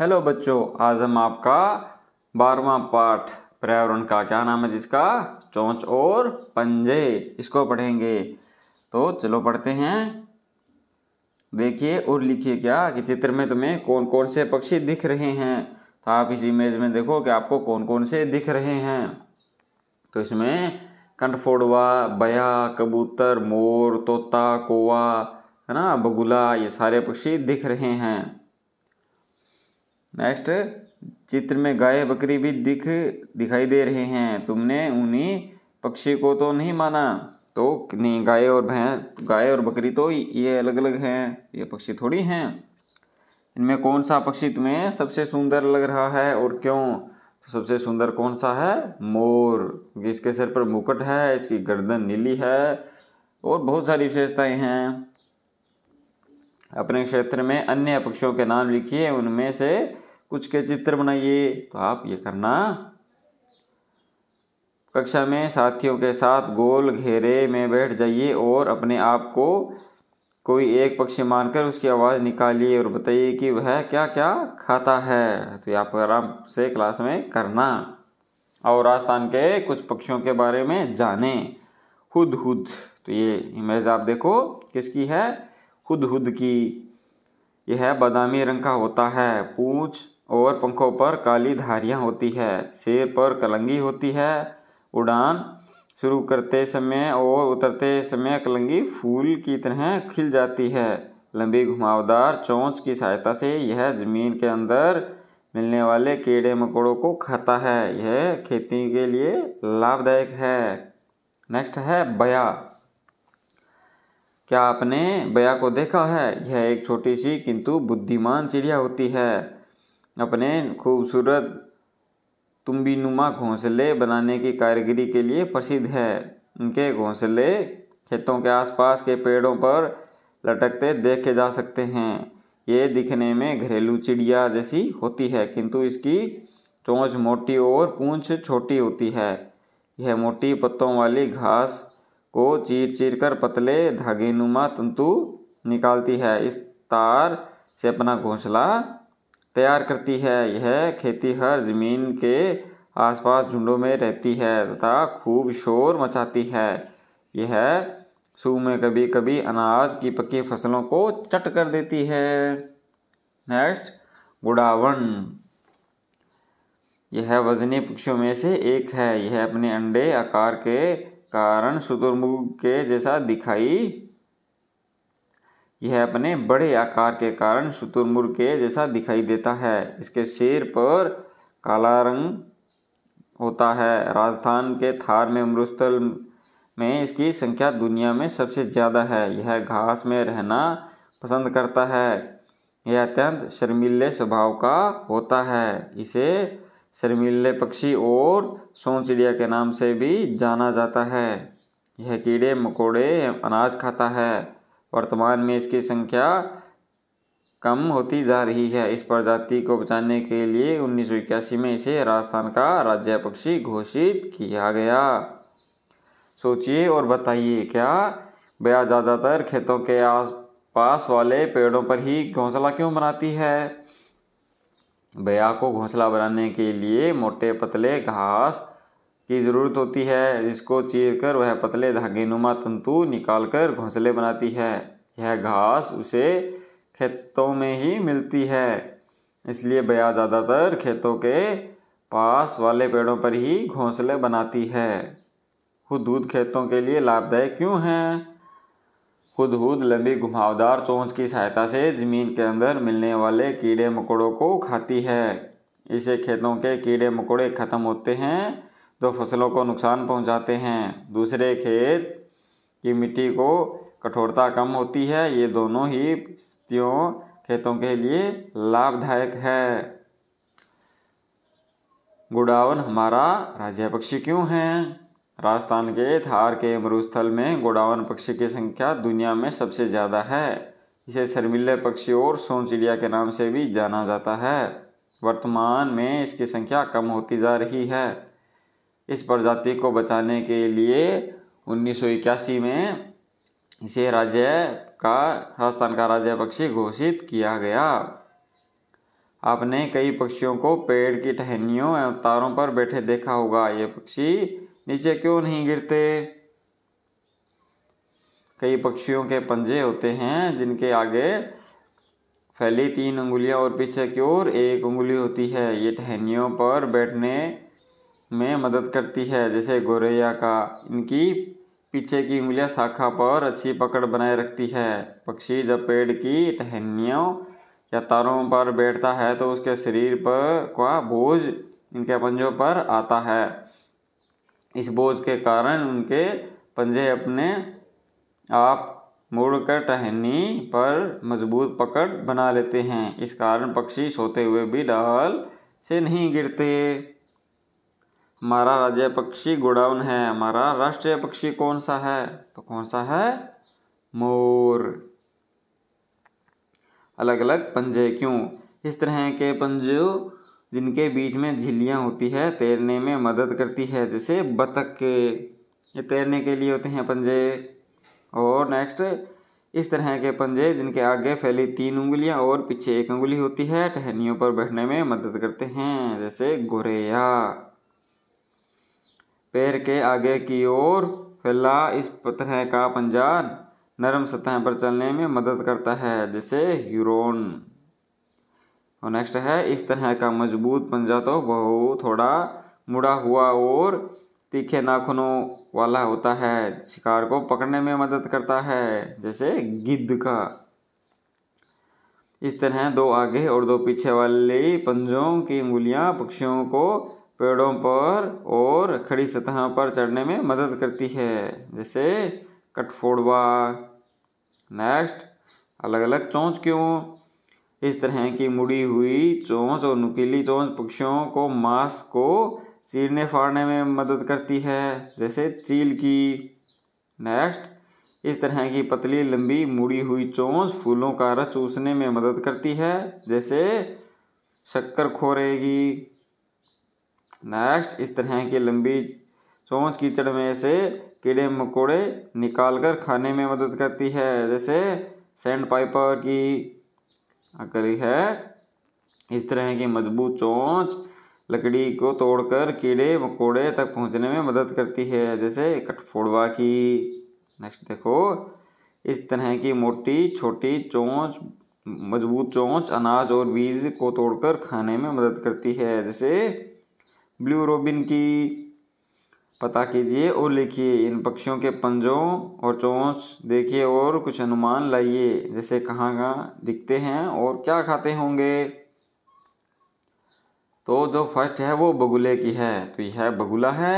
hello बच्चों आज हम आपका बारवा पाठ पर्यावरण का क्या नाम है जिसका चोंच और पंजे इसको पढ़ेंगे तो चलो पढ़ते हैं देखिए और लिखिए क्या कि चित्र में तुम्हें कौन कौन से पक्षी दिख रहे हैं तो आप इस इमेज में देखो कि आपको कौन कौन से दिख रहे हैं तो इसमें कंठफोड़वा बया कबूतर मोर तोता कोवा है ना बगुला ये सारे पक्षी दिख रहे हैं नेक्स्ट चित्र में गाय बकरी भी दिख दिखाई दे रहे हैं तुमने उन्हीं पक्षी को तो नहीं माना तो नहीं गाय और भैंस गाय और बकरी तो ये अलग अलग हैं ये पक्षी थोड़ी हैं इनमें कौन सा पक्षी तुम्हें सबसे सुंदर लग रहा है और क्यों तो सबसे सुंदर कौन सा है मोर इसके सिर पर मुकुट है इसकी गर्दन नीली है और बहुत सारी विशेषताएं हैं अपने क्षेत्र में अन्य पक्षियों के नाम लिखिए उनमें से कुछ के चित्र बनाइए तो आप ये करना कक्षा में साथियों के साथ गोल घेरे में बैठ जाइए और अपने आप को कोई एक पक्षी मानकर उसकी आवाज़ निकालिए और बताइए कि वह क्या क्या खाता है तो ये आप आराम से क्लास में करना और राजस्थान के कुछ पक्षियों के बारे में जाने हुद हुद तो ये इमेज आप देखो किसकी है हुद हुद की यह बादामी रंग का होता है पूछ और पंखों पर काली धारियाँ होती है सिर पर कलंगी होती है उड़ान शुरू करते समय और उतरते समय कलंगी फूल की तरह खिल जाती है लंबी घुमावदार चोंच की सहायता से यह जमीन के अंदर मिलने वाले कीड़े मकोड़ों को खाता है यह खेती के लिए लाभदायक है नेक्स्ट है बया क्या आपने बया को देखा है यह एक छोटी सी किंतु बुद्धिमान चिड़िया होती है अपने खूबसूरत तुम्बीनुमा घोंसले बनाने की कारीगरी के लिए प्रसिद्ध है इनके घोंसले खेतों के आसपास के पेड़ों पर लटकते देखे जा सकते हैं ये दिखने में घरेलू चिड़िया जैसी होती है किंतु इसकी चोंच मोटी और पूंछ छोटी होती है यह मोटी पत्तों वाली घास को चीर चीर कर पतले धागेनुमा तंतु निकालती है इस तार से अपना घोंसला तैयार करती है यह खेती हर जमीन के आसपास झुंडों में रहती है तथा खूब शोर मचाती है यह सूह में कभी कभी अनाज की पकी फसलों को चट कर देती है नेक्स्ट गुड़ावन यह वजनी पक्षियों में से एक है यह अपने अंडे आकार के कारण शुतुरमुर्ग के जैसा दिखाई यह अपने बड़े आकार के कारण शुतुरमुर्ग के जैसा दिखाई देता है इसके शेर पर काला रंग होता है राजस्थान के थार में मरुस्थल में इसकी संख्या दुनिया में सबसे ज़्यादा है यह घास में रहना पसंद करता है यह अत्यंत शर्मिले स्वभाव का होता है इसे शर्मिले पक्षी और सोन चिड़िया के नाम से भी जाना जाता है यह कीड़े मकोड़े अनाज खाता है वर्तमान में इसकी संख्या कम होती जा रही है इस प्रजाति को बचाने के लिए उन्नीस में इसे राजस्थान का राज्य पक्षी घोषित किया गया सोचिए और बताइए क्या बया ज़्यादातर खेतों के आस पास वाले पेड़ों पर ही घोंसला क्यों बनाती है बया को घोंसला बनाने के लिए मोटे पतले घास की ज़रूरत होती है जिसको कर वह पतले धागे नुमा तंतु निकाल कर घोंसले बनाती है यह घास उसे खेतों में ही मिलती है इसलिए बया ज़्यादातर खेतों के पास वाले पेड़ों पर ही घोंसले बनाती है हुदूद खेतों के लिए लाभदायक क्यों हैं हुदहुद लंबी घुमावदार चोंच की सहायता से ज़मीन के अंदर मिलने वाले कीड़े मकोड़ों को खाती है इसे खेतों के कीड़े मकोड़े ख़त्म होते हैं जो तो फसलों को नुकसान पहुंचाते हैं दूसरे खेत की मिट्टी को कठोरता कम होती है ये दोनों ही स्थितियों खेतों के लिए लाभदायक है गुड़ावन हमारा राज्य पक्षी क्यों है राजस्थान के थार के मरुस्थल में गुड़ावन पक्षी की संख्या दुनिया में सबसे ज़्यादा है इसे शर्मिले पक्षी और सोन चिड़िया के नाम से भी जाना जाता है वर्तमान में इसकी संख्या कम होती जा रही है इस प्रजाति को बचाने के लिए उन्नीस में इसे राज्य का राजस्थान का राज्य पक्षी घोषित किया गया आपने कई पक्षियों को पेड़ की टहनियों एवं तारों पर बैठे देखा होगा ये पक्षी नीचे क्यों नहीं गिरते कई पक्षियों के पंजे होते हैं जिनके आगे फैली तीन उंगलियां और पीछे की ओर एक उंगली होती है ये टहनियों पर बैठने में मदद करती है जैसे गोरैया का इनकी पीछे की उंगलियां शाखा पर अच्छी पकड़ बनाए रखती है पक्षी जब पेड़ की टहनियों या तारों पर बैठता है तो उसके शरीर पर का बोझ इनके पंजों पर आता है इस बोझ के कारण उनके पंजे अपने आप मुड़कर टहनी पर मजबूत पकड़ बना लेते हैं इस कारण पक्षी सोते हुए भी डाल से नहीं गिरते हमारा राज्य पक्षी गोडाउन है हमारा राष्ट्रीय पक्षी कौन सा है तो कौन सा है मोर अलग अलग पंजे क्यों इस तरह के पंजे जिनके बीच में झिल्लियाँ होती है तैरने में मदद करती है जैसे बतख के ये तैरने के लिए होते हैं पंजे और नेक्स्ट इस तरह के पंजे जिनके आगे फैली तीन उंगलियां और पीछे एक उंगली होती है टहनियों पर बैठने में मदद करते हैं जैसे गोरेया पैर के आगे की ओर फैला इस पतह का पंजा नरम सतह पर चलने में मदद करता है जैसे यूरोन और नेक्स्ट है इस तरह का मजबूत पंजा तो बहुत थोड़ा मुड़ा हुआ और तीखे नाखूनों वाला होता है शिकार को पकड़ने में मदद करता है जैसे गिद्ध का इस तरह दो आगे और दो पीछे वाले पंजों की उंगलियां पक्षियों को पेड़ों पर और खड़ी सतह पर चढ़ने में मदद करती है जैसे कटफोड़वा नेक्स्ट अलग अलग चोंच क्यों इस तरह की मुड़ी हुई चोंच और नुकीली चोंच पक्षियों को मांस को चीरने फाड़ने में मदद करती है जैसे चील की नेक्स्ट इस तरह की पतली लंबी मुड़ी हुई चोंच फूलों का रस चूसने में मदद करती है जैसे शक्कर खोरेगी नेक्स्ट इस तरह की लंबी चोंच कीचड़ में से कीड़े मकोड़े निकाल कर खाने में मदद करती है जैसे सेंड पाइपर की करी है इस तरह की मजबूत चोंच लकड़ी को तोड़कर कीड़े मकोड़े तक पहुंचने में मदद करती है जैसे कटफोड़वा की नेक्स्ट देखो इस तरह की मोटी छोटी चोंच मजबूत चोंच अनाज और बीज को तोड़कर खाने में मदद करती है जैसे ब्लू रोबिन की पता कीजिए और लिखिए इन पक्षियों के पंजों और चोंच देखिए और कुछ अनुमान लाइए जैसे कहाँ कहाँ दिखते हैं और क्या खाते होंगे तो जो फर्स्ट है वो बगुले की है तो यह बगुला है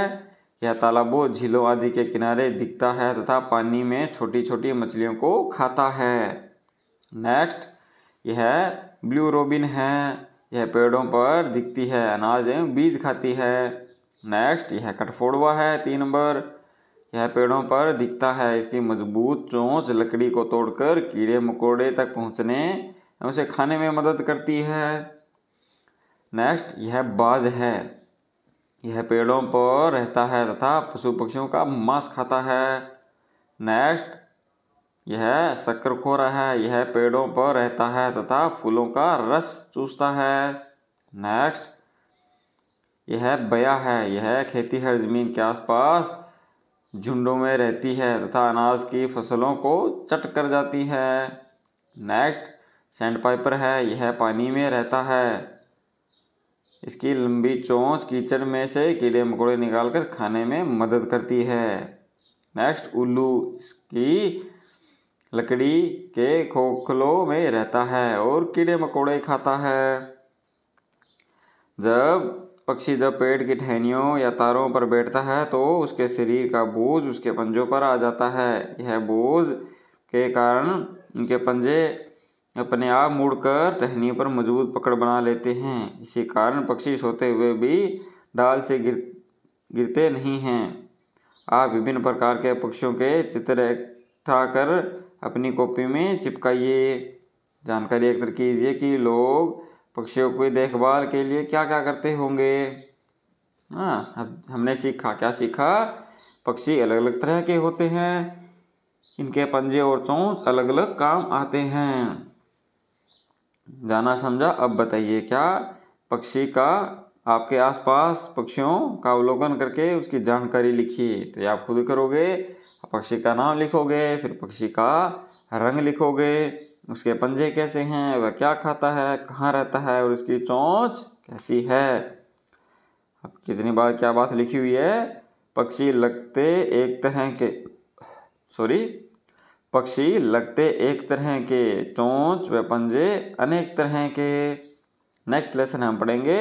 यह तालाबों झीलों आदि के किनारे दिखता है तथा पानी में छोटी छोटी मछलियों को खाता है नेक्स्ट यह ब्लू रोबिन है यह पेड़ों पर दिखती है अनाज एवं बीज खाती है नेक्स्ट यह कटफोड़वा है तीन नंबर यह पेड़ों पर दिखता है इसकी मजबूत चोंच लकड़ी को तोड़कर कीड़े मकोड़े तक पहुंचने उसे खाने में मदद करती है नेक्स्ट यह बाज है यह पेड़ों पर रहता है तथा पशु पक्षियों का मांस खाता है नेक्स्ट यह शक्करखोरा है यह पेड़ों पर रहता है तथा फूलों का रस चूसता है नेक्स्ट यह बया है यह खेती हर जमीन के आसपास झुंडों में रहती है तथा अनाज की फसलों को चट कर जाती है नेक्स्ट सैंड पाइपर है यह पानी में रहता है इसकी लंबी चोंच कीचड़ में से कीड़े मकोड़े निकालकर खाने में मदद करती है नेक्स्ट उल्लू इसकी लकड़ी के खोखलों में रहता है और कीड़े मकोड़े खाता है जब पक्षी जब पेड़ की टहनियों या तारों पर बैठता है तो उसके शरीर का बोझ उसके पंजों पर आ जाता है यह बोझ के कारण उनके पंजे अपने आप मुड़कर टहनी पर मजबूत पकड़ बना लेते हैं इसी कारण पक्षी सोते हुए भी डाल से गिर गिरते नहीं हैं आप विभिन्न प्रकार के पक्षियों के चित्र इकट्ठा कर अपनी कॉपी में चिपकाइए जानकारी एकत्र कीजिए कि लोग पक्षियों की देखभाल के लिए क्या क्या करते होंगे हाँ हमने सीखा क्या सीखा पक्षी अलग अलग तरह के होते हैं इनके पंजे और चोंच अलग अलग काम आते हैं जाना समझा अब बताइए क्या पक्षी का आपके आसपास पक्षियों का अवलोकन करके उसकी जानकारी लिखिए तो आप खुद करोगे पक्षी का नाम लिखोगे फिर पक्षी का रंग लिखोगे उसके पंजे कैसे हैं वह क्या खाता है कहाँ रहता है और उसकी चोंच कैसी है अब कितनी बार क्या बात लिखी हुई है पक्षी लगते एक तरह के सॉरी पक्षी लगते एक तरह के चोंच व पंजे अनेक तरह के नेक्स्ट लेसन हम पढ़ेंगे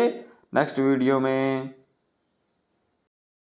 नेक्स्ट वीडियो में